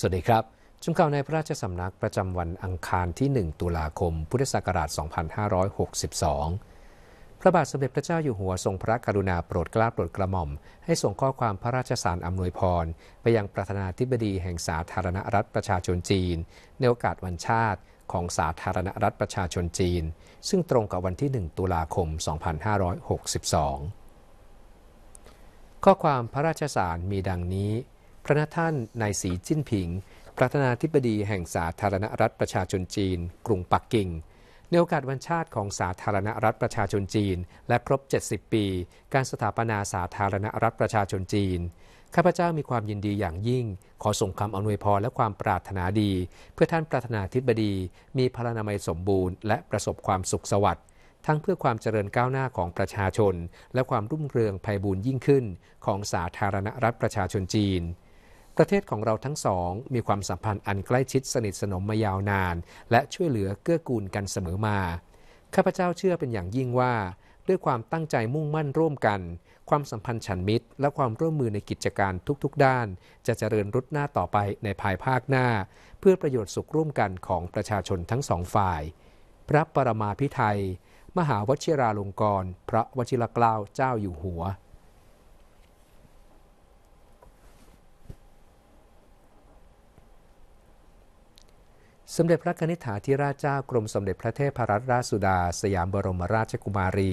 สวัสดีครับ จุมข่าวในพระราชสำนักประจำวันอังคารที่ 1 ตุลาคม พุทธศักราช 2562 พระบาทสมเด็จพระเจ้าอยู่หัวทรงพระกรุณาโปรดเกล้าโปรดกระหม่อม ให้ส่งข้อความพระราชสารอำนวยพร ไปยังประธานาธิบดีแห่งสาธารณรัฐประชาชนจีน ในโอกาสวันชาติของสาธารณรัฐประชาชนจีน ซึ่งตรงกับวันที่ 1 ตุลาคม 2562 ข้อความพระราชสารมีดังนี้พระนท่านนายสีจิ้นผิง ประธานาธิบดีแห่งสาธารณรัฐประชาชนจีน กรุงปักกิ่ง ในโอกาสวันชาติของสาธารณรัฐประชาชนจีน และครบ70 ปี การสถาปนาสาธารณรัฐประชาชนจีน ข้าพเจ้ามีความยินดีอย่างยิ่ง ขอส่งคำอำนวยพรและความปรารถนาดี เพื่อท่านประธานาธิบดี มีพลานามัยสมบูรณ์และประสบความสุขสวัสดิ์ ทั้งเพื่อความเจริญก้าวหน้าของประชาชน และความรุ่งเรืองไพบูรยิ่งขึ้นของสาธารณรัฐประชาชนจีนประเทศของเราทั้งสองมีความสัมพันธ์อันใกล้ชิดสนิทสนมมายาวนาน และช่วยเหลือเกื้อกูลกันเสมอมา ข้าพเจ้าเชื่อเป็นอย่างยิ่งว่า ด้วยความตั้งใจมุ่งมั่นร่วมกัน ความสัมพันธ์ฉันมิตรและความร่วมมือในกิจการทุกๆด้านจะเจริญรุดหน้าต่อไปในภายภาคหน้า เพื่อประโยชน์สุขร่วมกันของประชาชนทั้งสองฝ่าย พระประมาพิไทยมหาวชิราลงกรณ์พระวชิรเกล้าเจ้าอยู่หัวสมเด็จพระนิษฐาธิราชเจ้ากรมสมเด็จพระเทพรัตนราชสุดาสยามบรมราชกุมารี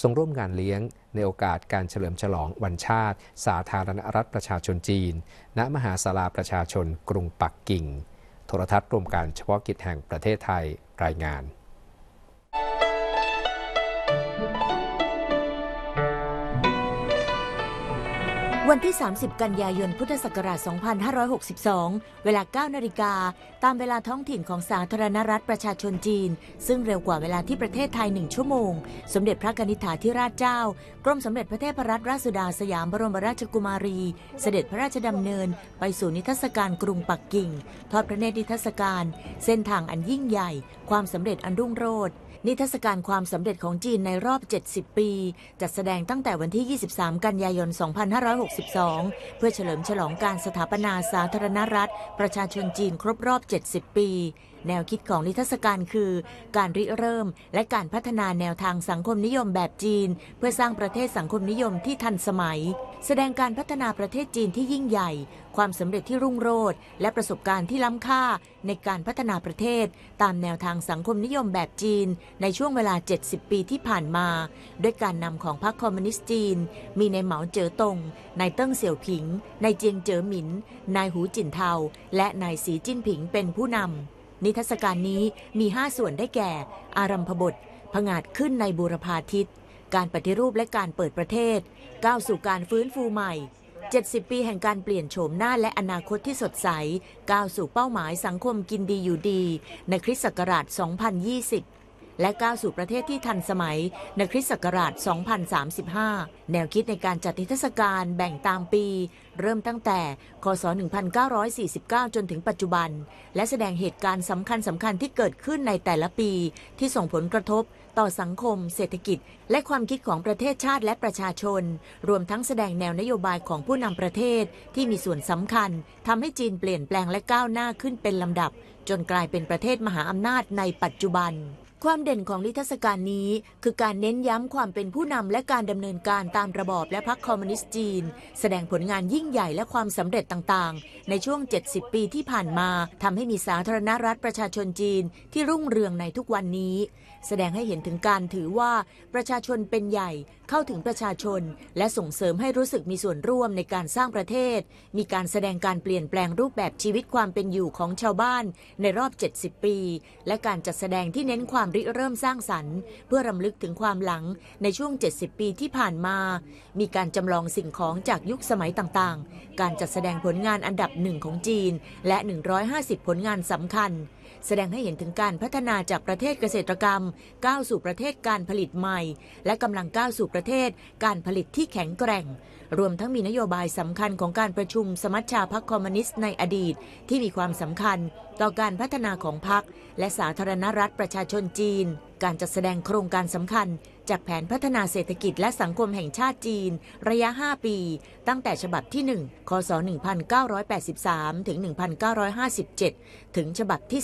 ทรงร่วมงานเลี้ยงในโอกาสการเฉลิมฉลองวันชาติ สาธารณรัฐประชาชนจีน ณมหาศาลาประชาชนกรุงปักกิ่งโทรทัศน์รวมการเฉพาะกิจแห่งประเทศไทยรายงานวันที่ 30 กันยายน พุทธศักราช 2562 เวลา 9นาฬิกาตามเวลาท้องถิ่นของสาธารณรัฐประชาชนจีน ซึ่งเร็วกว่าเวลาที่ประเทศไทย 1 ชั่วโมง สมเด็จพระกนิษฐาธิราชเจ้า กรมสมเด็จพระเทพรัตนราชสุดาสยามบรมราชกุมารี เสด็จพระราชดำเนิน ไปสู่นิทรรศการกรุงปักกิ่ง ทอดพระเนตรนิทรรศการ เส้นทางอันยิ่งใหญ่ ความสำเร็จอันรุ่งโรจน์นิทรรศการความสำเร็จของจีนในรอบ 70 ปี จัดแสดงตั้งแต่วันที่ 23 กันยายน 2562 เพื่อเฉลิมฉลองการสถาปนาสาธารณรัฐประชาชนจีนครบรอบ 70 ปี แนวคิดของนิทรรศการคือ การริเริ่ม และการพัฒนาแนวทางสังคมนิยมแบบจีน เพื่อสร้างประเทศสังคมนิยมที่ทันสมัย แสดงการพัฒนาประเทศจีนที่ยิ่งใหญ่ความสำเร็จที่รุ่งโรจน์และประสบการณ์ที่ล้ำค่าในการพัฒนาประเทศตามแนวทางสังคมนิยมแบบจีนในช่วงเวลา 70 ปีที่ผ่านมา ด้วยการนำของพรรคคอมมิวนิสต์จีน มีในเหมาเจ๋อตง นายเติ้งเสี่ยวผิง นายเจียงเจ๋อหมิน นายหูจินเทา และนายสีจิ้นผิงเป็นผู้นำนิทรรศการนี้มี 5 ส่วนได้แก่ อารัมพบทผงาดขึ้นในบูรพาทิตการปฏิรูปและการเปิดประเทศก้าวสู่การฟื้นฟูใหม่70ปีแห่งการเปลี่ยนโฉมหน้าและอนาคตที่สดใส ก้าวสู่เป้าหมายสังคมกินดีอยู่ดี ในคริสต์ศักราช 2020 และก้าวสู่ประเทศที่ทันสมัย ในคริสต์ศักราช 2035 แนวคิดในการจัดนิทรรศการแบ่งตามปี เริ่มตั้งแต่คศ 1949 จนถึงปัจจุบัน และแสดงเหตุการณ์สำคัญสำคัญที่เกิดขึ้นในแต่ละปี ที่ส่งผลกระทบต่อสังคม เศรษฐกิจ และความคิดของประเทศชาติและประชาชน รวมทั้งแสดงแนวนโยบายของผู้นำประเทศที่มีส่วนสำคัญทำให้จีนเปลี่ยนแปลงและก้าวหน้าขึ้นเป็นลำดับ จนกลายเป็นประเทศมหาอำนาจ ในปัจจุบัน ความเด่นของนิทรรศการนี้คือการเน้นย้ำความเป็นผู้นำและการดำเนินการตามระบอบและพรรคคอมมิวนิสต์จีน แสดงผลงานยิ่งใหญ่และความสำเร็จต่างๆในช่วง 70 ปีที่ผ่านมาทำให้มีสาธารณรัฐประชาชนจีนที่รุ่งเรืองในทุกวันนี้แสดงให้เห็นถึงการถือว่าประชาชนเป็นใหญ่เข้าถึงประชาชน และส่งเสริมให้รู้สึกมีส่วนร่วมในการสร้างประเทศ มีการแสดงการเปลี่ยนแปลงรูปแบบชีวิตความเป็นอยู่ของชาวบ้านในรอบ 70 ปี และการจัดแสดงที่เน้นความริเริ่มสร้างสรรค์ เพื่อรำลึกถึงความหลังในช่วง 70 ปีที่ผ่านมา มีการจำลองสิ่งของจากยุคสมัยต่างๆ การจัดแสดงผลงานอันดับหนึ่งของจีน และ 150 ผลงานสำคัญแสดงให้เห็นถึงการพัฒนาจากประเทศเกษตรกรรมก้าวสู่ประเทศการผลิตใหม่ และกำลังก้าวสู่ประเทศการผลิตที่แข็งแกร่ง รวมทั้งมีนโยบายสำคัญของการประชุมสมัชชาพรรคคอมมิวนิสต์ในอดีตที่มีความสำคัญต่อการพัฒนาของพรรคและสาธารณรัฐประชาชนจีน การจัดแสดงโครงการสำคัญจากแผนพัฒนาเศรษฐกิจและสังคมแห่งชาติจีน ระยะ 5 ปี ตั้งแต่ฉบับที่ 1คศ1983ถึง1957ถึงฉบับที่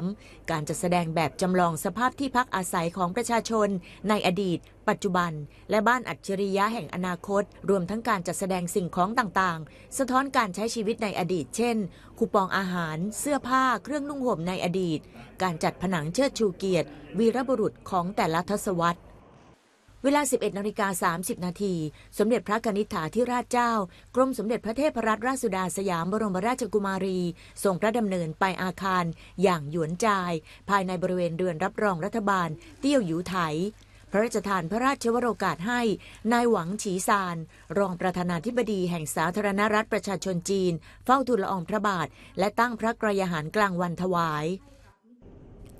13 การจัดแสดงแบบจำลองสภาพที่พักอาศัยของประชาชน ในอดีต ปัจจุบัน และบ้านอัจฉริยะแห่งอนาคต รวมทั้งการจัดแสดงสิ่งของต่างๆ สะท้อนการใช้ชีวิตในอดีต เช่นคูปองอาหาร เสื้อผ้าเครื่องนุ่งห่มในอดีต การจัดผนังเชิดชูเกียรติวีรบุรุษของแต่ละทศวรรษเวลา 11นาฬิกา30 นาที สมเด็จพระกนิษฐาีิราชเจ้า กรมสมเด็จพระเทพรัตนราชสุดาสยามบรมราชกุมารี ส่งพระดำเนินไปอาคารอย่างหยวนจาย ภายในบริเวณเดือนรับรองรัฐบาล เตี้ยวหยูไถ พระราชทานพระราชวโรกาสให้ นายหวังฉีซาน รองประธานาธิบดีแห่งสาธารณรัฐประชาชนจีน เฝ้าทูลละอองพระบาท และตั้งพระกรยาหารกลางวันถวาย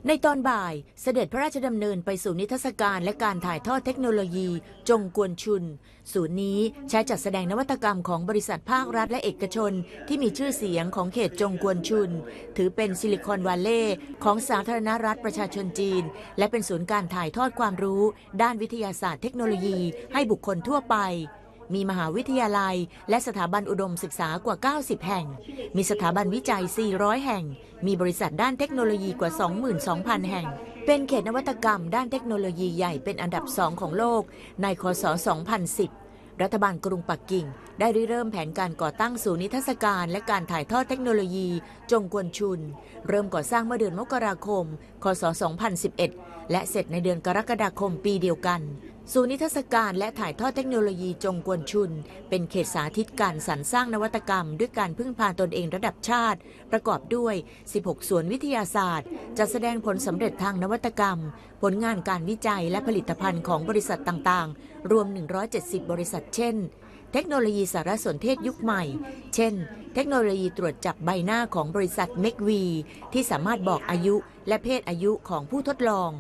ในตอนบ่ายเสด็จพระราชดำเนินไปสู่นิทรรศการและการถ่ายทอดเทคโนโลยี จงกวนชุนศูนย์นี้ใช้จัดแสดงนวัตกรรมของบริษัทภาครัฐและเอกชนที่มีชื่อเสียงของเขตจงกวนชุน ถือเป็นซิลิคอนวัลเลย์ของสาธารณรัฐประชาชนจีน และเป็นศูนย์การถ่ายทอดความรู้ด้านวิทยาศาสตร์เทคโนโลยีให้บุคคลทั่วไปมีมหาวิทยาลัย และสถาบันอุดมศึกษากว่า 90 แห่ง มีสถาบันวิจัย 400 แห่ง มีบริษัทด้านเทคโนโลยีกว่า 22,000 แห่ง เป็นเขตนวัตกรรมด้านเทคโนโลยีใหญ่เป็นอันดับสองของโลกใน คศ 2010 รัฐบาลกรุงปักกิ่งได้ริเริ่มแผนการก่อตั้งศูนย์นิทรรศการและการถ่ายทอดเทคโนโลยีจงกวนชุน เริ่มก่อสร้างเมื่อเดือนมกราคม คศ 2011 และเสร็จในเดือนกรกฎาคมปีเดียวกันศูนย์นิทรรศการและถ่ายทอดเทคโนโลยีจงกวนชุน เป็นเขตสาธิตการสรรสร้างนวัตกรรม ด้วยการพึ่งพาตนเองระดับชาติ ประกอบด้วย 16 สวนวิทยาศาสตร์จะแสดงผลสำเร็จทางนวัตกรรม ผลงานการวิจัยและผลิตภัณฑ์ของบริษัทต่างๆ รวม 170 บริษัท เช่น เทคโนโลยีสารสนเทศยุคใหม่ เช่น เทคโนโลยีตรวจจับใบหน้าของบริษัทเมกวีที่สามารถบอกอายุและเพศอายุของผู้ทดลอง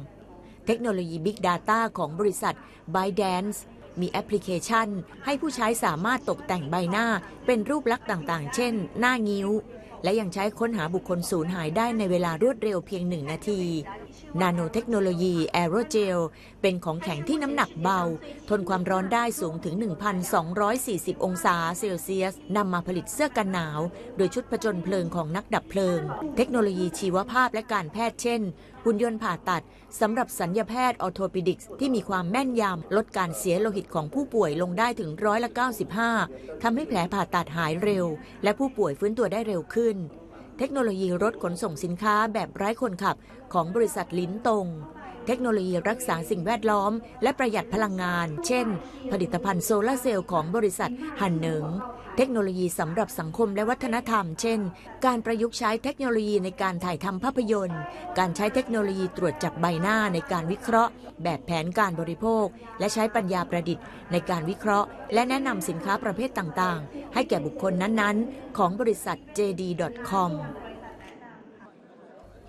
เทคโนโลยี Big Data ของบริษัท ByteDance มีแอปพลิเคชันให้ผู้ใช้สามารถตกแต่งใบหน้า เป็นรูปลักษณ์ต่างๆ เช่น หน้างิ้ว และยังใช้ค้นหาบุคคลสูญหายได้ในเวลารวดเร็วเพียงหนึ่งนาทีนาโนเทคโนโลยีแอโรเจลเป็นของแข็งที่น้ำหนักเบา ทนความร้อนได้สูงถึง 1,240 องศาเซลเซียสนำมาผลิตเสื้อกันหนาว โดยชุดผจญเพลิงของนักดับเพลิง เทคโนโลยีชีวภาพและการแพทย์เช่น หุ่นยนต์ผ่าตัดสำหรับสัญญาแพทย์ออโทปิดิกส์ที่มีความแม่นยำลดการเสียโลหิตของผู้ป่วยลงได้ถึงร้อยละ95ทำให้แผลผ่าตัดหายเร็ว และผู้ป่วยฟื้นตัวได้เร็วขึ้นเทคโนโลยีรถขนส่งสินค้าแบบไร้คนขับ ของบริษัทลิ้นตรงเทคโนโลยีรักษาสิ่งแวดล้อม และประหยัดพลังงาน เช่น ผลิตภัณฑ์โซลาเซลล์ของบริษัทหันหนึ่ง เทคโนโลยีสำหรับสังคมและวัฒนธรรม เช่น การประยุกต์ใช้เทคโนโลยีในการถ่ายทำภาพยนตร์ การใช้เทคโนโลยีตรวจจับใบหน้าในการวิเคราะห์ แบบแผนการบริโภค และใช้ปัญญาประดิษฐ์ ในการวิเคราะห์ และแนะนำสินค้าประเภทต่างๆ ให้แก่บุคคลนั้นๆ ของบริษัท JD.com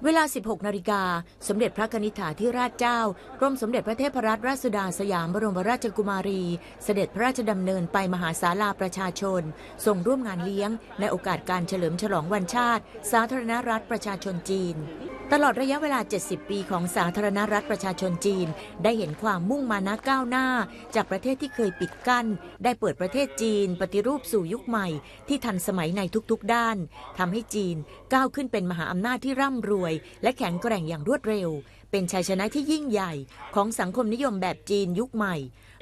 เวลา 16 นาฬิกา สมเด็จพระนิธิถาี่ราชเจ้า กรมสมเด็จพระเทพรัตนราชสุดาสยามบรมราชกุมารี เสด็จพระราชดำเนินไปมหาศาลาประชาชน ส่งร่วมงานเลี้ยงในโอกาสการเฉลิมฉลองวันชาติ สาธารณรัฐประชาชนจีนตลอดระยะเวลา 70 ปีของสาธารณรัฐประชาชนจีน ได้เห็นความมุ่งมานะก้าวหน้า จากประเทศที่เคยปิดกัน้น ได้เปิดประเทศจีน ปฏิรูปสู่ยุคใหม่ที่ทันสมัยในทุกๆด้าน ทำให้จีนก้าวขึ้นเป็นมหาอำนาจที่ร่ำรวยและแข็งแกร่งอย่างรวดเร็ว เป็นชัยชนะที่ยิ่งใหญ่ ของสังคมนิยมแบบจีนยุคใหม่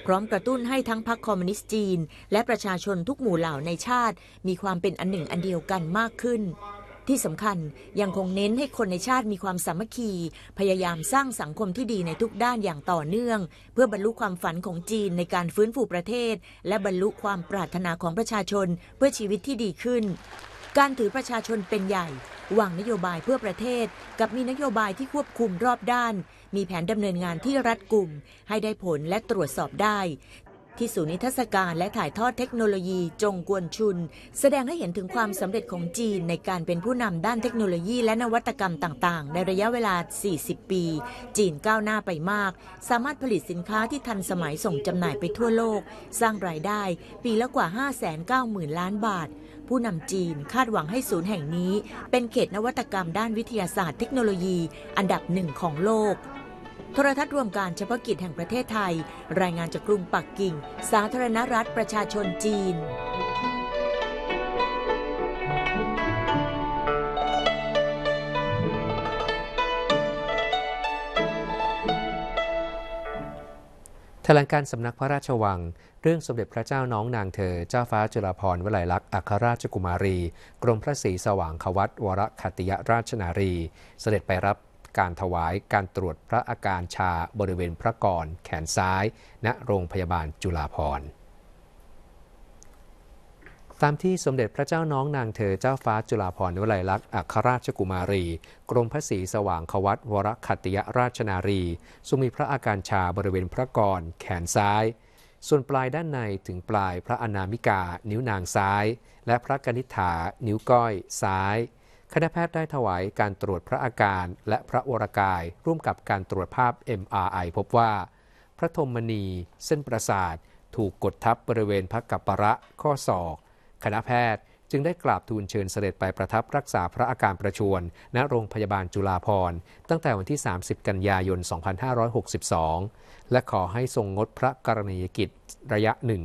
พร้อมกระตุ้นให้ทั้งพรรคคอมมิวนิสต์จีน และประชาชนทุกหมู่เหล่าในชาติ มีความเป็นอันหนึ่งอันเดียวกันมากขึ้นที่สำคัญ ยังคงเน้นให้คนในชาติมีความสามัคคี พยายามสร้างสังคมที่ดีในทุกด้านอย่างต่อเนื่อง เพื่อบรรลุความฝันของจีนในการฟื้นฟูประเทศ และบรรลุความปรารถนาของประชาชนเพื่อชีวิตที่ดีขึ้น การถือประชาชนเป็นใหญ่วางนโยบายเพื่อประเทศ กับมีนโยบายที่ควบคุมรอบด้าน มีแผนดำเนินงานที่รัดกุมให้ได้ผลและตรวจสอบได้ที่ศูนย์นิทรรศการและถ่ายทอดเทคโนโลยีจงกวนชุน แสดงให้เห็นถึงความสำเร็จของจีนในการเป็นผู้นำด้านเทคโนโลยีและนวัตกรรมต่าง ๆ ในระยะเวลา 40 ปี จีนก้าวหน้าไปมาก สามารถผลิตสินค้าที่ทันสมัยส่งจำหน่ายไปทั่วโลก สร้างรายได้ปีละกว่า 590,000 ล้านบาท ผู้นำจีนคาดหวังให้ศูนย์แห่งนี้เป็นเขตนวัตกรรมด้านวิทยาศาสตร์เทคโนโลยี อันดับหนึ่งของโลกโทรทัศน์รวมการเฉพาะกิจแห่งประเทศไทย รายงานจากกรุงปักกิ่ง สาธารณรัฐประชาชนจีนแถลงการสำนักพระราชวัง เรื่องสมเด็จพระเจ้าน้องนางเธอเจ้าฟ้าจุฬาภรณ์วลัยลักษณ์อัครราชกุมารี กรมพระศรีสว่างควัตวรคติยราชนารี เสด็จไปรับการถวายการตรวจพระอาการชาบริเวณพระกรแขนซ้าย ณโรงพยาบาลจุฬาภรณ์ ตามที่สมเด็จพระเจ้าน้องนางเธอเจ้าฟ้าจุฬาภรณ์วลัยลักษณ์อัครราชกุมารี กรมพระศรีสว่างควัต วรคัติยราชนารี ทรงมีพระอาการชาบริเวณพระกร แขนซ้าย ส่วนปลายด้านในถึงปลายพระอนามิกา นิ้วนางซ้าย และพระกนิษฐา นิ้วก้อยซ้ายคณะแพทย์ได้ถวายการตรวจพระอาการและพระวรกายร่วมกับการตรวจภาพ MRI พบว่า พระธมมณีเส้นประสาทถูกกดทับบริเวณพระกัปประข้อศอก คณะแพทย์จึงได้กราบทูลเชิญเสด็จไปประทับรักษาพระอาการประชวรณโรงพยาบาลจุฬาภรณ์ ตั้งแต่วันที่ 30 กันยายน 2562 และขอให้ทรงงดพระกรณียกิจระยะหนึ่ง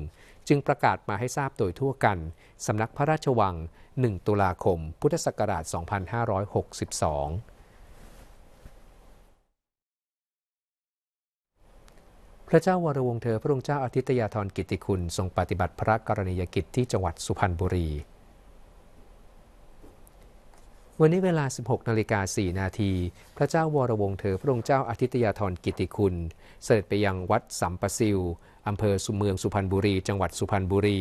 จึงประกาศมาให้ทราบโดยทั่วกัน สำนักพระราชวัง 1 ตุลาคม พุทธศักราช 2562 พระเจ้าวรวงเธอพระองค์เจ้าอาทิตยาธรกิติคุณ ทรงปฏิบัติพระกรณียกิจที่จังหวัดสุพรรณบุรี วันนี้เวลา 16 นาฬิกา 4 นาที พระเจ้าวรวงเธอพระองค์เจ้าอาทิตยาธรกิติคุณ เสด็จไปยังวัดสัมปะซิลอำเภอสุเมือง สุพรรณบุรีจังหวัดสุพรรณบุรี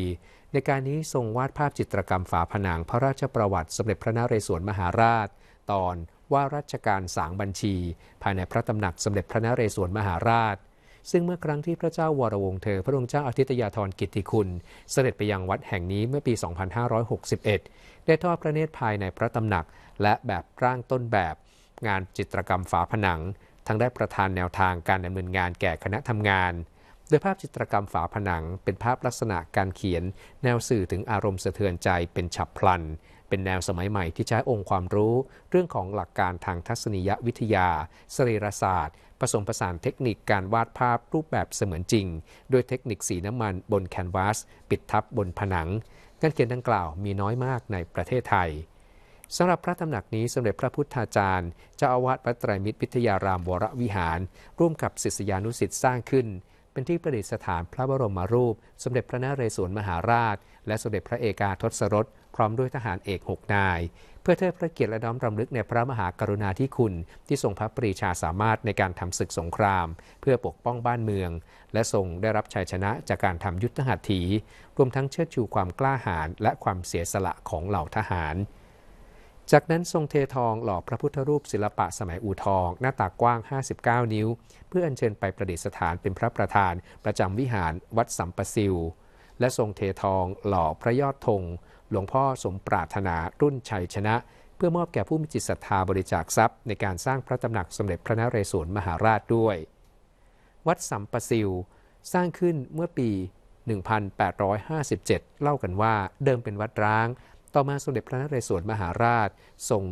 ในการนี้ทรงวาดภาพจิตรกรรมฝาผนัง พระราชประวัติ สมเด็จพระนเรศวรมหาราช ตอนว่าราชการสางบัญชี ภายในพระตำหนักสมเด็จพระนเรศวรมหาราช ซึ่งเมื่อครั้งที่พระเจ้าวรวงเธอ พระองค์เจ้าอาทิตยาธรกิติคุณเสด็จไปยังวัดแห่งนี้เมื่อปี2561ได้ทอดพระเนตรภายในพระตำหนักและแบบร่างต้นแบบ งานจิตรกรรมฝาผนัง ทั้งได้ประธานแนวทางการดำเนินงานแก่คณะทำงานดยภาพจิตรกรรมฝาผนัง เป็นภาพลักษณะการเขียน แนวสื่อถึงอารมณ์สะเทือนใจเป็นฉับพลัน เป็นแนวสมัยใหม่ที่ใช้องค์ความรู้ เรื่องของหลักการทางทัศนียวิทยาสรีรศาสตร์ผสมผสานเทคนิคการวาดภาพรูปแบบเสมือนจริงด้วยเทคนิคสีน้ำมันบนแคนวาส ปิดทับบนผนังการเขียนดังกล่าวมีน้อยมากในประเทศไทยสำหรับพระตำหนักนี้สมเด็จพระพุทธาจารย์เจ้าอาวาสวัดไตรมิตรวิทยารามวรวิหาร ร่วมกับศิษยานุศิษย์สร้างขึ้นเป็นที่ประดิษฐานพระบรมรูป สมเด็จพระนเรศวรมหาราช และสมเด็จพระเอกาทศรสพร้อมด้วยทหารเอกหกนาย เพื่อเทิดพระเกียรติและน้อมรำลึกในพระมหากรุณาธิคุณ ที่ทรงพระปรีชาสามารถในการทำศึกสงคราม เพื่อปกป้องบ้านเมือง และทรงได้รับชัยชนะจากการทำยุทธหัตถี รวมทั้งเชิดชูความกล้าหาญและความเสียสละของเหล่าทหารจากนั้นทรงเททองหล่อพระพุทธรูปศิลปะสมัยอู่ทอง หน้าตากว้าง 59 นิ้ว เพื่ออัญเชิญไปประดิษฐานเป็นพระประธานประจำวิหารวัดสัมปสิวและทรงเททองหล่อพระยอดธง หลวงพ่อสมปรารถนารุ่นชัยชนะ เพื่อมอบแก่ผู้มีจิตศรัทธาบริจาคทรัพย์ในการสร้างพระตำหนักสมเด็จพระนเรศวรมหาราชด้วย วัดสัมปสิวสร้างขึ้นเมื่อปี 1857 เล่ากันว่าเดิมเป็นวัดร้างต่อมาสมเด็จพระนเรศวรมหาราช ทรง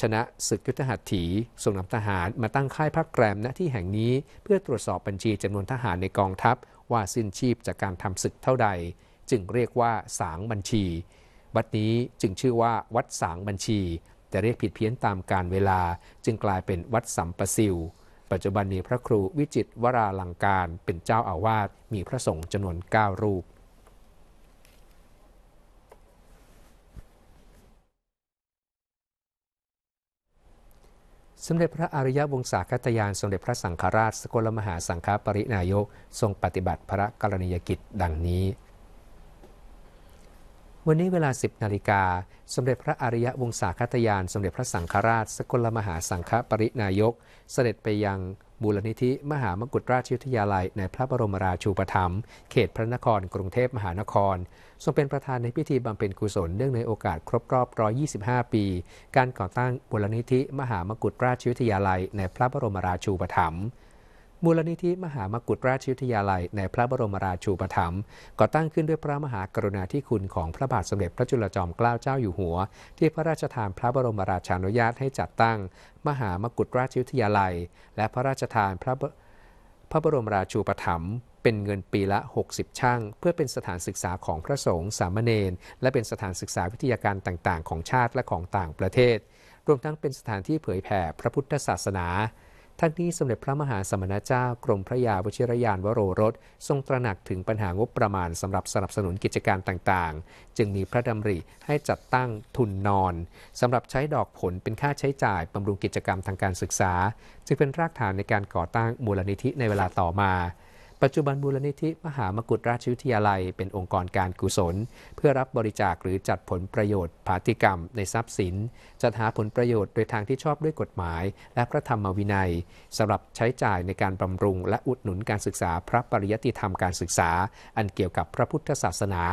ชนะศึกยุทธหัตถีส่งนำทหารมาตั้งค่ายพักแกรมณที่แห่งนี้ เพื่อตรวจสอบบัญชีจำนวนทหารในกองทัพว่าสิ้นชีพจากการทำศึกเท่าใด จึงเรียกว่าสางบัญชี วัดนี้จึงชื่อว่าวัดสางบัญชี แต่เรียกผิดเพี้ยนตามการเวลาจึงกลายเป็นวัดสัมปสิวปัจจุบันมีพระครูวิจิตวราลังการเป็นเจ้าอาวาสมีพระสงฆ์จำนวน9รูปสมเด็จพระอริยวงศาคตยาน สมเด็จพระสังฆราช สกลมหาสังฆปรินายก ทรงปฏิบัติพระกรณียกิจ ดังนี้ วันนี้เวลา 10 นาฬิกา สมเด็จพระอริยวงศาคตยาน สมเด็จพระสังฆราช สกลมหาสังฆปรินายก เสด็จไปยังมูลนิธิมหามกุฎราชวิทยาลัยในพระบรมราชูปถัมภ์เขตพระนครกรุงเทพมหานครทรงเป็นประธานในพิธีบำเพ็ญกุศล เนื่องในโอกาสครบรอบ 125 ปี การก่อตั้งมูลนิธิมหามกุฎราชวิทยาลัยในพระบรมราชูปถัมภ์มูลนิธิมหามกุฎราชวิทยาลัยในพระบรมราชูปถัมภ์ก่อตั้งขึ้นด้วยพระมหากรุณาธิคุณของพระบาทสมเด็จพระจุลจอมเกล้าเจ้าอยู่หัว ที่พระราชทานพระบรมราชานุญาตให้จัดตั้ง มหามกุฎราชวิทยาลัย และพระราชทานพระพระบรมราชูปถัมภ์เป็นเงินปีละ 60ช่างเพื่อเป็นสถานศึกษาของพระสงฆ์สามเณรและเป็นสถานศึกษาวิทยาการต่าง ๆ ของชาติและของต่างประเทศ รวมทั้งเป็นสถานที่เผยแผ่พระพุทธศาสนาทั้งนี้สมเด็จพระมหาสมณเจ้ากรมพระยาวชิรยานวโรรสทรงตระหนักถึงปัญหางบประมาณสำหรับสนับสนุนกิจการต่าง ๆ จึงมีพระดำริให้จัดตั้งทุนนอนสำหรับใช้ดอกผลเป็นค่าใช้จ่ายบำรุงกิจกรรมทางการศึกษาจึงเป็นรากฐานในการก่อตั้งมูลนิธิในเวลาต่อมาปัจจุบันบูรณิธิมหามกุฏราชวิทยาลัย เป็นองค์กรการกุศล เพื่อรับบริจาคหรือจัดผลประโยชน์ผาติกรรมในทรัพย์สิน จัดหาผลประโยชน์โดยทางที่ชอบด้วยกฎหมาย และพระธรรมวินัย สำหรับใช้จ่ายในการบำรุงและอุดหนุนการศึกษาพระปริยติธรรมการศึกษา อันเกี่ยวกับพระพุทธศาสนา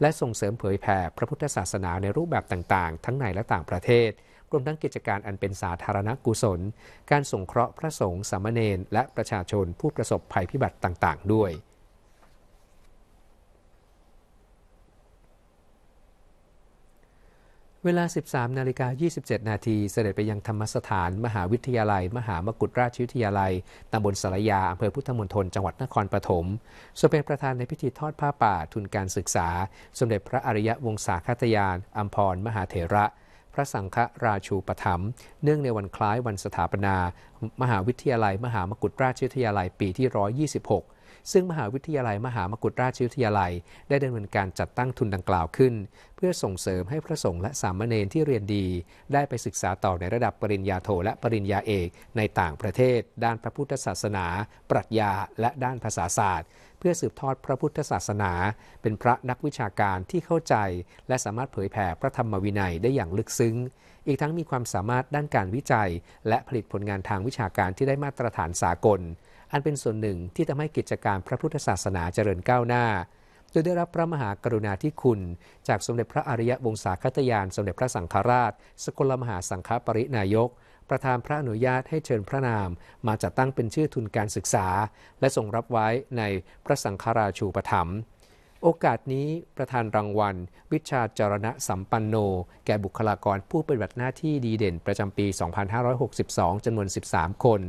และส่งเสริมเผยแผ่พระพุทธศาสนาในรูปแบบต่าง ๆ ทั้งในและต่างประเทศรวมทั้งกิจการอันเป็นสาธารณกุศล การสงเคราะห์พระสงฆ์สามเณรและประชาชนผู้ประสบภัยพิบัติต่างๆ ด้วย เวลา 13นาฬิกา27 นาทีเสด็จไปยังธรรมสถาน มหาวิทยาลัย มหามกุฎราชวิทยาลัยตำบลสารยาอำเภอพุทธมณฑลจังหวัดนครปฐม ทรงเป็นประธานในพิธีทอดผ้าป่าทุนการศึกษา สมเด็จพระอริยวงศาคตยานอัมพรมหาเถระพระสังฆราชูปถัมภ์เนื่องในวันคล้ายวันสถาปนา มหาวิทยาลัย มหามกุฏราชวิทยาลัยปีที่ 126 ซึ่งมหาวิทยาลัยมหามกุฏราชวิทยาลัย ได้ดำเนินการจัดตั้งทุนดังกล่าวขึ้น เพื่อส่งเสริมให้พระสงฆ์และสามเณรที่เรียนดี ได้ไปศึกษาต่อในระดับปริญญาโทและปริญญาเอกในต่างประเทศ ด้านพระพุทธศาสนา ปรัชญาและด้านภาษาศาสตร์พื่อสืบทอดพระพุทธศาสนา เป็นพระนักวิชาการที่เข้าใจ และสามารถเผยแผ่พระธรรมวินัยได้อย่างลึกซึ้ง อีกทั้งมีความสามารถด้านการวิจัยและผลิตผลงานทางวิชาการที่ได้มาตรฐานสากล อันเป็นส่วนหนึ่งที่ทำให้กิจการพระพุทธศาสนาเจริญก้าวหน้าโดยได้รับพระมหากรุณาธิคุณ จากสมเด็จพระอริยวงศาคตยานสมเด็จพระสังฆราช สกลมหาสังฆปรินายกประธานพระอนุญาตให้เชิญพระนามมาจัดตั้งเป็นชื่อทุนการศึกษา และส่งรับไว้ในพระสังฆราชูปถัมภ์โอกาสนี้ประธานรางวัล วิชาจารณะสัมปันโนแก่บุคลากรผู้ปฏิบัติหน้าที่ดีเด่นประจำปี 2562จำนวน13 คน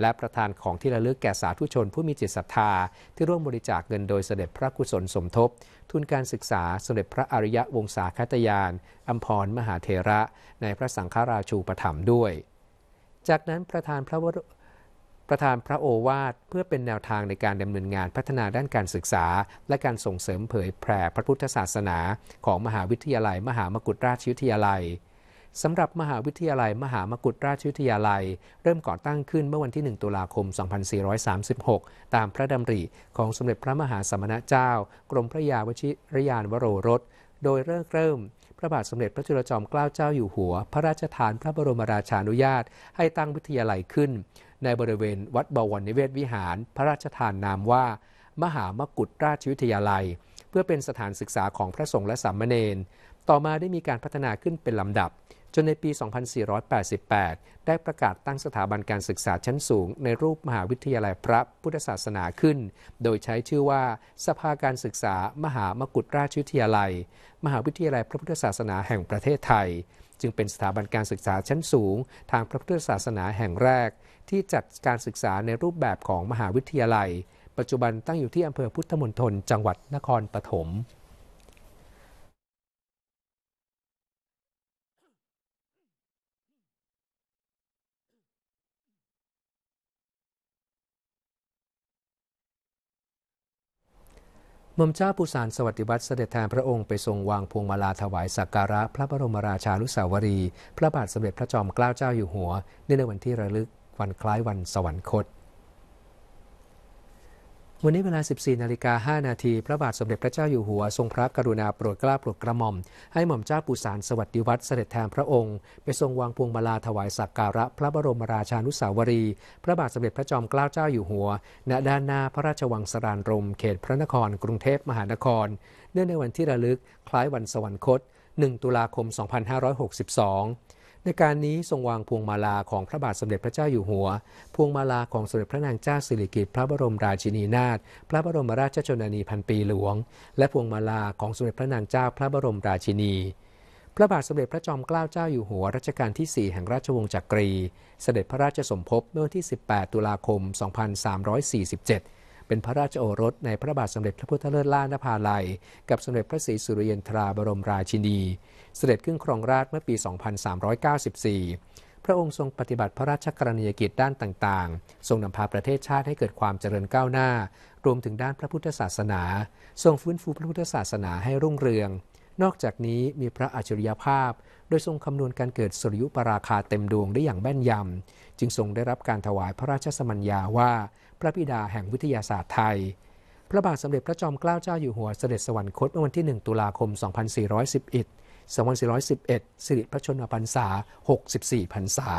และประธานของที่ระลึกแก่สาธุชนผู้มีจิตศรัทธา ที่ร่วมบริจาคเงินโดยเสด็จพระกุศลสมทบ ทุนการศึกษาสมเด็จพระอริยะวงศาคตยานอัมพรมหาเทระ ในพระสังฆราชูปถัมภ์ด้วยจากนั้นประธานพระวประธานพระโอวาทเพื่อเป็นแนวทางในการดำเนินงานพัฒนาด้านการศึกษา และการส่งเสริมเผยแผ่พระพุทธศาสนา ของมหาวิทยาลัยมหามกุฏราชวิทยาลัยสำหรับมหาวิทยาลัยมหามกุฏราชวิทยาลัย เริ่มก่อตั้งขึ้นเมื่อวันที่ 1 ตุลาคม 2436 ตามพระดำริของสมเด็จพระมหาสมณเจ้า กรมพระยาวชิรยานวโรรสโดยเริ่มเริ่มพระบาทสมเด็จพระจุลจอมเกล้าเจ้าอยู่หัว พระราชทานพระบรมราชานุญาต ให้ตั้งวิทยาลัยขึ้น ในบริเวณวัดบวรนิเวศวิหาร พระราชทานนามว่า มหามกุฏราชวิทยาลัย เพื่อเป็นสถานศึกษาของพระสงฆ์และสามเณรต่อมาได้มีการพัฒนาขึ้นเป็นลำดับจนในปี 2488 ได้ประกาศตั้งสถาบันการศึกษาชั้นสูงในรูปมหาวิทยาลัยพระพุทธศาสนาขึ้น โดยใช้ชื่อว่าสภาการศึกษามหามกุฏราชวิทยาลัย มหาวิทยาลัยพระพุทธศาสนาแห่งประเทศไทย จึงเป็นสถาบันการศึกษาชั้นสูงทางพระพุทธศาสนาแห่งแรก ที่จัดการศึกษาในรูปแบบของมหาวิทยาลัย ปัจจุบันตั้งอยู่ที่อำเภอพุทธมณฑลจังหวัดนครปฐมมอมเจ้าปูสานสวัสดิวัตรเสด็จแทนพระองค์ไปทรงวางพวงมาลาถวายสักการะพระบรมราชานุสาวรี พระบาทสมเด็จพระจอมเกล้าเจ้าอยู่หัวเนื่องในวันที่ระลึกวันคล้ายวันสวรรคตวันนี้เวลา 14นาฬิกา 5 นาทีพระบาทสมเด็จพระเจ้าอยู่หัวทรงพระกรุณาโปรดเกล้าโปรดกระหม่อมให้หม่อมเจ้าปูสารสวัสดิวัตรเสด็จแทนพระองค์ ไปทรงวางพวงมาลาถวายสักการะพระบรมราชานุสาวรี พระบาทสมเด็จพระจอมเกล้าเจ้าอยู่หัว ณ ด้านหน้าพระราชวังสรานรมเขตพระนคร กรุงเทพมหานคร เนื่องในวันที่ระลึก คล้ายวันสวรรคต 1 ตุลาคม 2562ในการนี้ทรงวางพวงมาลาของพระบาทสมเด็จพระเจ้าอยู่หัว พวงมาลาของสมเด็จพระนางเจ้าสิริกิติ์พระบรมราชินีนาถ พระบรมราชชนนีพันปีหลวง และพวงมาลาของสมเด็จพระนางเจ้า พระบรมราชินี พระบาทสมเด็จพระจอมเกล้าเจ้าอยู่หัว รัชกาลที่ 4 แห่งราชวงศ์จักรี เสด็จพระราชสมภพเมื่อวันที่ 18 ตุลาคม 2347เป็นพระราชโอรสในพระบาทสมเด็จพระพุทธเลิศล่านภาลัยกับสมเด็จพระศรีสุริยันทราบรมราชินี เสด็จขึ้นครองราชเมื่อปี 2394 พระองค์ทรงปฏิบัติพระราชกรณียกิจด้านต่างๆ ทรงนำพาประเทศชาติให้เกิดความเจริญก้าวหน้า รวมถึงด้านพระพุทธศาสนา ทรงฟื้นฟูพระพุทธศาสนาให้รุ่งเรือง นอกจากนี้มีพระอัจฉริยภาพ โดยทรงคำนวณการเกิดสุริยุปราคาเต็มดวงได้อย่างแม่นยำจึงทรงได้รับการถวายพระราชสมัญญาว่าพระบิดาแห่งวิทยาศาสตร์ไทย พระบาทสมเด็จพระจอมเกล้าเจ้าอยู่หัวเสด็จสวรรคต เมื่อวันที่ 1 ตุลาคม 2411 2411 สิริพระชนมพรรษา 64 พรรษา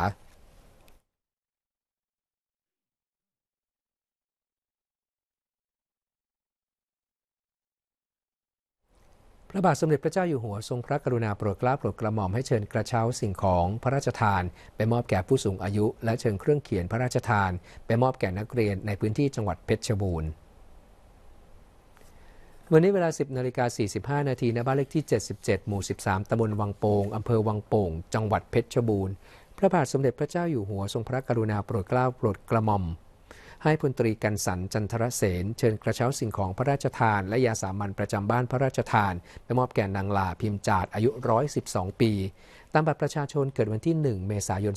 พระบาทสมเด็จพระเจ้าอยู่หัวทรงพระกรุณาโปรดเกล้าโปรดกระหม่อมให้เชิญกระเช้าสิ่งของพระราชทานไปมอบแก่ผู้สูงอายุ และเชิญเครื่องเขียนพระราชทาน ไปมอบแก่นักเรียนในพื้นที่จังหวัดเพชรบูรณ์ วันนี้เวลา 10นาฬิกา45 นาทีณบ้านเลขที่ 77 หมู่ 13ตำบลวังโป่งอำเภอวังโป่งจังหวัดเพชรบูรณ์พระบาทสมเด็จพระเจ้าอยู่หัวทรงพระกรุณาโปรดเกล้าโปรดกระหม่อมให้พลตรีกันสันจันทรเสนเชิญกระเช้าสิ่งของพระราชทาน และยาสามัญประจำบ้านพระราชทานไปมอบแก่นางลา พิมจาดอายุ 112 ปี ตามบัตรประชาชนเกิดวันที่ 1 เมษายน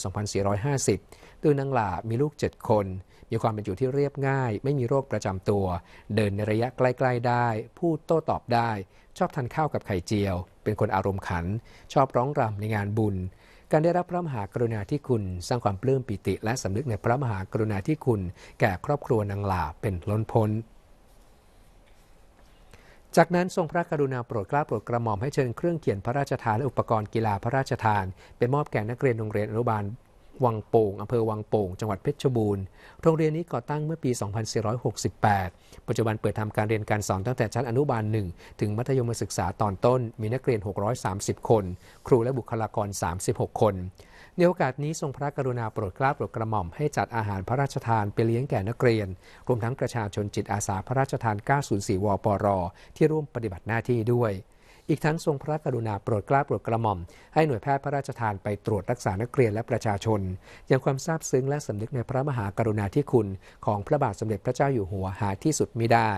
2450ตดวนางลามีลูก 7 คน มีความเป็นอยู่ที่เรียบง่าย ไม่มีโรคประจำตัว เดินในระยะใกล้ ๆ ได้พูดโต้ตอบได้ ชอบทานข้าวกับไข่เจียว เป็นคนอารมณ์ขัน ชอบร้องรำในงานบุญการได้รับพระมหากรุณาธิคุณสร้างความปลื้มปิติ และสำนึกในพระมหากรุณาธิคุณ แก่ครอบครัวนางลาเป็นล้นพ้น จากนั้น ทรงพระกรุณาโปรดกล้าโปรดกระหม่อมให้เชิญเครื่องเขียนพระราชทานและอุปกรณ์กีฬาพระราชทานไปมอบแก่นักเรียนโรงเรียนอนุบาลวังโป่ง อำเภอวังโป่ง จังหวัดเพชรบูรณ์ โรงเรียนนี้ก่อตั้งเมื่อปี 2468 ปัจจุบันเปิดทำการเรียนการสอนตั้งแต่ชั้นอนุบาล 1 ถึงมัธยมศึกษาตอนต้น มีนักเรียน 630 คน ครูและบุคลากร 36 คนในโอกาสนี้ทรงพระกรุณาโปรดเกล้าโปรดกระหม่อมให้จัดอาหารพระราชทานไปเลี้ยงแก่นักเรียน รวมทั้งประชาชนจิตอาสาพระราชทาน 904 วปรที่ร่วมปฏิบัติหน้าที่ด้วยอีกทั้ง ทรงพระกรุณาโปรดกล้าโปรดกระหม่อมให้หน่วยแพทย์พระราชทานไปตรวจรักษานักเรียนและประชาชนอย่างความซาบซึ้งและสำนึกในพระมหากรุณาธิคุณ ของพระบาทสมเด็จพระเจ้าอยู่หัวหาที่สุดมิได้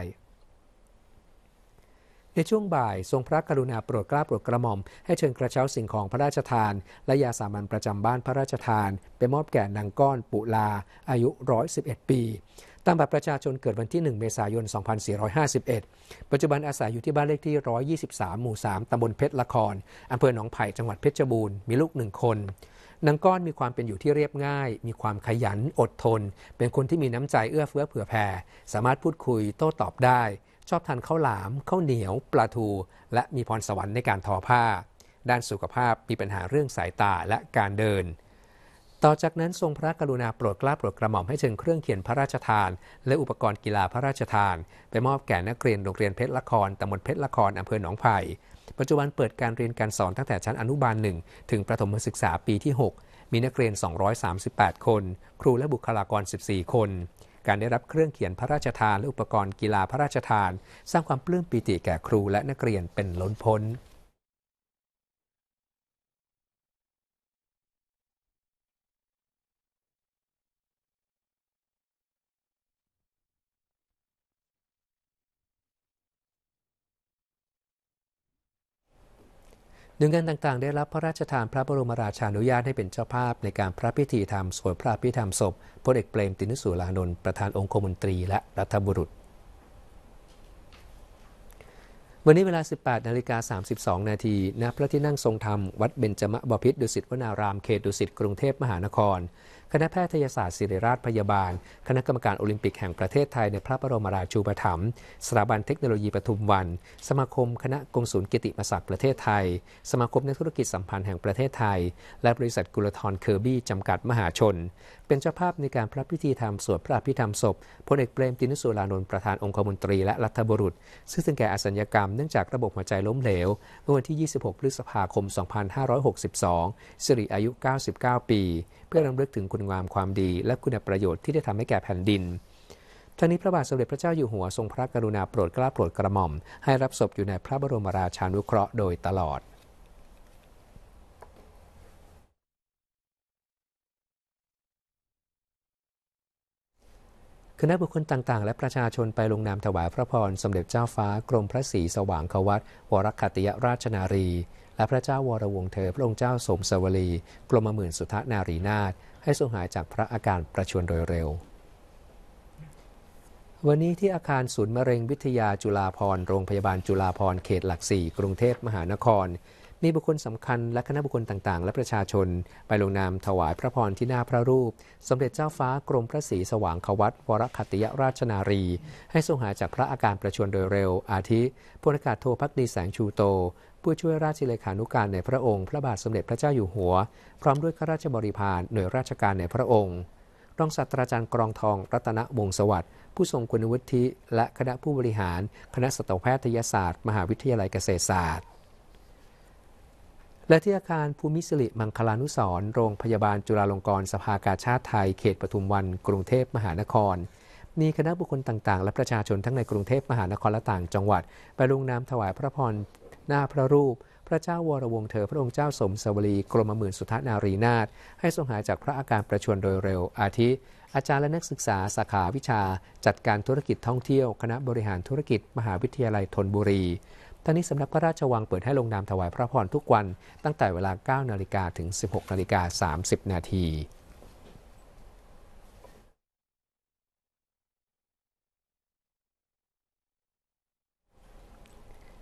ในช่วงบ่าย ทรงพระกรุณาโปรดกล้าโปรดกระหม่อมให้เชิญกระเช้าสิ่งของพระราชทาน และยาสามัญประจำบ้านพระราชทาน ไปมอบแก่นางก้อน ปุลา อายุ111 ปีามบัตรประชาชนเกิดวันที่ 1 เมษายน 2451 ปัจจุบันอาศัยอยู่ที่บ้านเลขที่ 123 หมู่ 3 ตำบลเพชรละครอำเภอหนองไผ่จังหวัดเพชรบูรณ์ มีลูกหนึ่งคน นางก้อนมีความเป็นอยู่ที่เรียบง่าย มีความขยันอดทน เป็นคนที่มีน้ำใจเอื้อเฟื้อเผื่อแผ่ สามารถพูดคุยโต้ตอบได้ ชอบทานข้าวหลามข้าวเหนียวปลาทู และมีพรสวรรค์ในการทอผ้า ด้านสุขภาพมีปัญหาเรื่องสายตาและการเดินต่อจากนั้น ทรงพระกรุณาโปรดกล้าโปรดกระหม่อมให้เชิญเครื่องเขียนพระราชทาน และอุปกรณ์กีฬาพระราชทาน ไปมอบแก่นักเรียนโรงเรียนเพชรละครตำบลเพชรละคร อำเภอหนองไผ่ปัจจุบันเปิดการเรียนการสอนตั้งแต่ชั้นอนุบาลหนึ่งถึงประถมศึกษาปีที่ 6 มีนักเรียน 238 คน ครูและบุคลากร 14 คน การได้รับเครื่องเขียนพระราชทาน และอุปกรณ์กีฬาพระราชทาน สร้างความปลื้มปิติแก่ครูและนักเรียนเป็นล้นพ้นหน่วงานต่างๆ ได้รับพระราชทานพระบรมราชานุญาตให้เป็นเจ้าภาพในการพระพิธีธรรมสวดพระพิธรรมศพพลเอกเปรมตินสุรานนท์ประธานองคมนตรีและรัฐบุรุษ วันนี้เวลา 18 นาฬิกา 32 นาที ณพระที่นั่งทรงธรรม วัดเบญจมบพิตรดุสิตวนารามเขตดุสิตกรุงเทพมหานครคณะแพทยศาสตร์ศิริราชพยาบาล คณะกรรมการโอลิมปิกแห่งประเทศไทย ในพระบรมราชูปถัมภ์ สถาบันเทคโนโลยีปทุมวัน สมาคมคณะกงศูนย์กิติมศักดิ์ประเทศไทย สมาคมนักธุรกิจสัมพันธ์แห่งประเทศไทย และบริษัทกุลทรเคอร์บี้จำกัดมหาชน เป็นเจ้าภาพในการพระพิธีธรรมสวดพระอภิธรรมศพพลเอกเปรมตินสุรานนท์ประธานองคมนตรีและรัฐบุรุษ ซึ่งถึงแก่อสัญญกรรมเนื่องจากระบบหัวใจล้มเหลว เมื่อวันที่ 26 พฤษภาคม 2562 สิริอายุ 99 ปี เพื่อรำลึกถึงคุณคณงามความดีและคุณประโยชน์ที่ได้ทำให้แก่แผ่นดิน ทั้งนี้พระบาทสมเด็จพระเจ้าอยู่หัวทรงพระกรุณาโปรดเกล้าโปรดกระหม่อม ให้รับศพอยู่ในพระบรมราชานุเคราะห์โดยตลอด คณะบุคคลต่างๆ และประชาชนไปลงนามถวายพระพรสมเด็จเจ้าฟ้ากรมพระศรีสว่างควัตวรคติยราชนารีและพระเจ้าวรวงเธอพระองค์เจ้าสมสวลีกรมหมื่นสุทธนารีนาถให้ทรงหายจากพระอาการประชวรโดยเร็ว วันนี้ที่อาคารศูนย์มะเร็งวิทยาจุฬาพรโรงพยาบาลจุฬาพรเขตหลักสี่กรุงเทพมหานคร มีบุคคลสำคัญและคณะบุคคลต่างๆ และประชาชน ไปลงนามถวายพระพรที่หน้าพระรูปสมเด็จเจ้าฟ้ากรมพระศรีสว่างควัตวรคติยราชนารี ให้ทรงหายจากพระอาการประชวรโดยเร็ว อาทิพลอากาศโทพักดีแสงชูโตผู้ช่วยราชเลขานุการในพระองค์ พระบาทสมเด็จพระเจ้าอยู่หัว พร้อมด้วยข้าราชบริพารหน่วยราชการในพระองค์ รองศาสตราจารย์กรองทองรัตนวงศวัตรผู้ทรงคุณวุฒิและคณะผู้บริหาร คณะสัตวแพทยศาสตร์มหาวิทยาลัยเกษตรศาสตร์ และที่อาคารภูมิสิริมังคลานุสรโรงพยาบาลจุฬาลงกรณ์สภากาชาติไทยเขตปทุมวัน กรุงเทพมหานคร มีคณะบุคคลต่างๆ และประชาชนทั้งในกรุงเทพมหานครและต่างจังหวัด ไปลงนามถวายพระพรนาพระรูปพระเจ้าวรวงเธอพระองค์เจ้าสมสวรีกรมหมื่นสุทนารีนาถให้ทรงหายจากพระอาการประชวรโดยเร็วอาทิ อาจารย์และนักศึกษา สาขาวิชา จัดการธุรกิจท่องเที่ยวคณะบริหารธุรกิจ มหาวิทยาลัยธนบุรีท่านี้สำนักพระราชวังเปิดให้ลงนามถวายพระพรทุกวันตั้งแต่เวลา9นาฬิกาถึง 16นาฬิกา30นาที